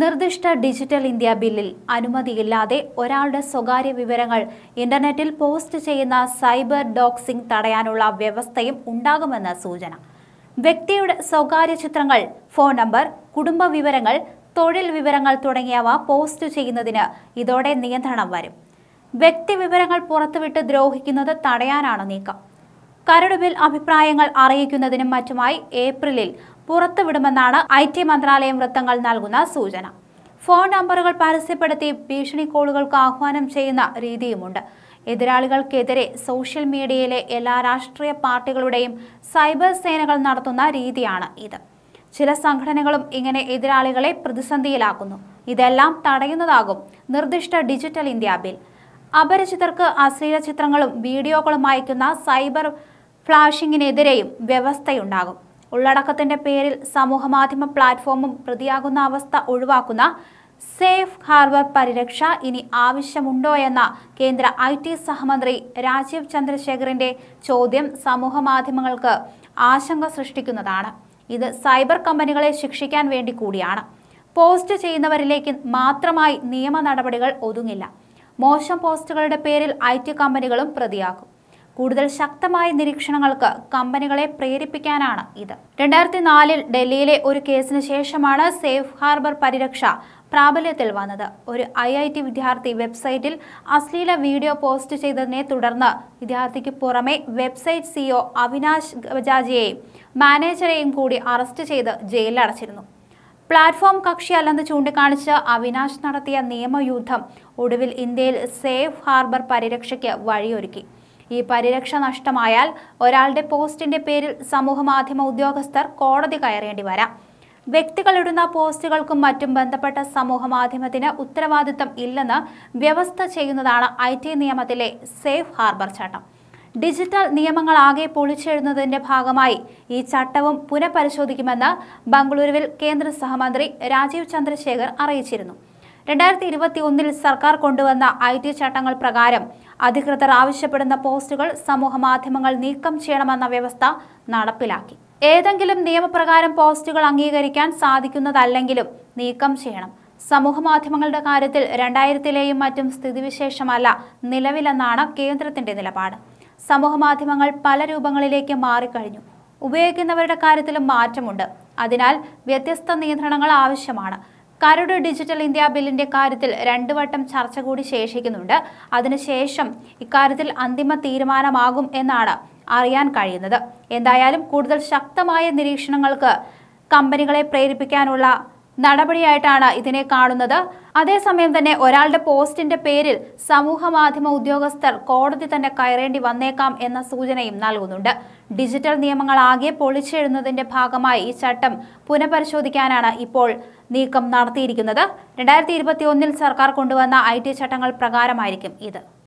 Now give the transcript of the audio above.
നിർദ്ദിഷ്ട digital India ബില്ലിൽ അനുമതിയില്ലാതെ ഒരാളുടെ സ്വകാര്യ വിവരങ്ങൾ ഇന്റർനെറ്റിൽ പോസ്റ്റ് ചെയ്യുന്ന സൈബർ ഡോക്സിംഗ് തടയാനുള്ള വ്യവസ്ഥയും ഉണ്ടാകുമെന്ന സൂചന വ്യക്തിയുടെ സ്വകാര്യ ചിത്രങ്ങൾ ഫോൺ നമ്പർ കുടുംബ വിവരങ്ങൾ തൊഴിൽ വിവരങ്ങൾ തുടങ്ങിയവ പോസ്റ്റ് ചെയ്യുന്നതിന് ഇതോടെ നിയന്ത്രണം വരും വ്യക്തി വിവരങ്ങൾ പുറത്തുവിട്ട് ദ്രോഹിക്കുന്നത് തടയാനാണ് നീക്കം കരട് ബിൽ അഭിപ്രായങ്ങൾ അറിയിക്കുന്നതിനും മറ്റുമായി ഏപ്രിലിൽ പുറത്തുവിടുമെന്നാണ് ഐ ടി മന്ത്രാലയം വൃത്തങ്ങൾ നൽകുന്ന സൂചന ഫോൺ നമ്പറുകൾ പരസ്യപ്പെടുത്തി ഭീഷണി കോളുകൾക്ക് ആഹ്വാനം ചെയ്യുന്ന രീതിയുമുണ്ട് എതിരാളികൾക്കെതിരെ സോഷ്യൽ മീഡിയയിലെ എല്ലാ രാഷ്ട്രീയ പാർട്ടികളുടെയും സൈബർ സേനകൾ നടത്തുന്ന രീതിയാണ് ഇത് ചില സംഘടനകളും ഇങ്ങനെ എതിരാളികളെ പ്രതിസന്ധിയിലാക്കുന്നു ഇതെല്ലാം തടയുന്നതാകും നിർദ്ദിഷ്ട ഡിജിറ്റൽ ഇന്ത്യ ബിൽ അപരിചിതർക്ക് അശ്ലീല ചിത്രങ്ങളും വീഡിയോകളും അയക്കുന്ന സൈബർ ഫ്ലാഷിങ്ങിനെതിരെയും വ്യവസ്ഥയുണ്ടാകും ഉള്ളടക്കത്തിന്റെ പേരിൽ സമൂഹമാധ്യമ പ്ലാറ്റ്ഫോമും പ്രതിയാകുന്ന അവസ്ഥ ഒഴിവാക്കുന്ന സേഫ് ഹാർബർ പരിരക്ഷ ഇനി ആവശ്യമുണ്ടോ എന്ന കേന്ദ്ര ഐ ടി സഹമന്ത്രി രാജീവ് ചന്ദ്രശേഖറിന്റെ ചോദ്യം മാധ്യമങ്ങൾക്ക് ആശങ്ക സൃഷ്ടിക്കുന്നതാണ് ഇത് സൈബർ കമ്പനികളെ ശിക്ഷിക്കാൻ വേണ്ടി കൂടിയാണ് പോസ്റ്റ് ചെയ്യുന്നവരിലേക്ക് മാത്രമായി നിയമ നടപടികൾ ഒതുങ്ങില്ല മോശം പോസ്റ്റുകളുടെ പേരിൽ ഐ കമ്പനികളും പ്രതിയാക്കും കൂടുതൽ ശക്തമായ നിരീക്ഷണങ്ങൾക്ക് കമ്പനികളെ പ്രേരിപ്പിക്കാനാണ് ഇത് രണ്ടായിരത്തി നാലിൽ ഡൽഹിയിലെ ഒരു കേസിന് ശേഷമാണ് സേഫ് ഹാർബർ പരിരക്ഷ പ്രാബല്യത്തിൽ വന്നത് ഒരു ഐ ഐ ടി വിദ്യാർത്ഥി വെബ്സൈറ്റിൽ അശ്ലീല വീഡിയോ പോസ്റ്റ് ചെയ്തതിനെ തുടർന്ന് വിദ്യാർത്ഥിക്ക് പുറമെ വെബ്സൈറ്റ് സിഇഒ അവിനാശ് ബജാജിയെയും മാനേജറെയും കൂടി അറസ്റ്റ് ചെയ്ത് ജയിലിൽ അടച്ചിരുന്നു പ്ലാറ്റ്ഫോം കക്ഷി അല്ലെന്ന് ചൂണ്ടിക്കാണിച്ച് അവിനാശ് നടത്തിയ നിയമയുദ്ധം ഒടുവിൽ ഇന്ത്യയിൽ സേഫ് ഹാർബർ പരിരക്ഷയ്ക്ക് വഴിയൊരുക്കി ഈ പരിരക്ഷ നഷ്ടമായാൽ ഒരാളുടെ പോസ്റ്റിന്റെ പേരിൽ സമൂഹമാധ്യമ ഉദ്യോഗസ്ഥർ കോടതി കയറേണ്ടി വരാം വ്യക്തികൾ ഇടുന്ന പോസ്റ്റുകൾക്കും മറ്റും ബന്ധപ്പെട്ട സമൂഹമാധ്യമത്തിന് ഉത്തരവാദിത്തം ഇല്ലെന്ന് വ്യവസ്ഥ ചെയ്യുന്നതാണ് ഐ ടി നിയമത്തിലെ സേഫ് ഹാർബർ ചട്ടം ഡിജിറ്റൽ നിയമങ്ങളാകെ പൊളിച്ചെഴുന്നതിന്റെ ഭാഗമായി ഈ ചട്ടവും പുനഃപരിശോധിക്കുമെന്ന് ബംഗളൂരുവിൽ കേന്ദ്ര സഹമന്ത്രി രാജീവ് ചന്ദ്രശേഖർ അറിയിച്ചിരുന്നു രണ്ടായിരത്തി ഇരുപത്തി ഒന്നിൽ സർക്കാർ കൊണ്ടുവന്ന ഐ ടി ചട്ടങ്ങൾ പ്രകാരം അധികൃതർ ആവശ്യപ്പെടുന്ന പോസ്റ്റുകൾ സമൂഹമാധ്യമങ്ങൾ നീക്കം ചെയ്യണമെന്ന വ്യവസ്ഥ നടപ്പിലാക്കി ഏതെങ്കിലും നിയമപ്രകാരം പോസ്റ്റുകൾ അംഗീകരിക്കാൻ സാധിക്കുന്നതല്ലെങ്കിലും നീക്കം ചെയ്യണം സമൂഹമാധ്യമങ്ങളുടെ കാര്യത്തിൽ രണ്ടായിരത്തിലെയും മറ്റും സ്ഥിതിവിശേഷമല്ല നിലവിലെന്നാണ് കേന്ദ്രത്തിന്റെ നിലപാട് സമൂഹമാധ്യമങ്ങൾ പല രൂപങ്ങളിലേക്ക് മാറിക്കഴിഞ്ഞു ഉപയോഗിക്കുന്നവരുടെ കാര്യത്തിലും മാറ്റമുണ്ട് അതിനാൽ വ്യത്യസ്ത നിയന്ത്രണങ്ങൾ ആവശ്യമാണ് കരട് ഡിജിറ്റൽ ഇന്ത്യ ബില്ലിന്റെ കാര്യത്തിൽ രണ്ടു വട്ടം ചർച്ച കൂടി ശേഷിക്കുന്നുണ്ട് അതിനുശേഷം ഇക്കാര്യത്തിൽ അന്തിമ തീരുമാനമാകും എന്നാണ് അറിയാൻ കഴിയുന്നത് എന്തായാലും കൂടുതൽ ശക്തമായ നിരീക്ഷണങ്ങൾക്ക് കമ്പനികളെ പ്രേരിപ്പിക്കാനുള്ള നടപടിയായിട്ടാണ് ഇതിനെ കാണുന്നത് അതേസമയം തന്നെ ഒരാളുടെ പോസ്റ്റിന്റെ പേരിൽ സമൂഹ മാധ്യമ ഉദ്യോഗസ്ഥർ കോടതി തന്നെ കയറേണ്ടി വന്നേക്കാം എന്ന സൂചനയും നൽകുന്നുണ്ട് ഡിജിറ്റൽ നിയമങ്ങൾ ആകെ പൊളിച്ചെഴുന്നതിന്റെ ഭാഗമായി ഈ ചട്ടം പുനഃപരിശോധിക്കാനാണ് ഇപ്പോൾ നീക്കം നടത്തിയിരിക്കുന്നത് രണ്ടായിരത്തി ഇരുപത്തി സർക്കാർ കൊണ്ടുവന്ന ഐ ചട്ടങ്ങൾ പ്രകാരമായിരിക്കും ഇത്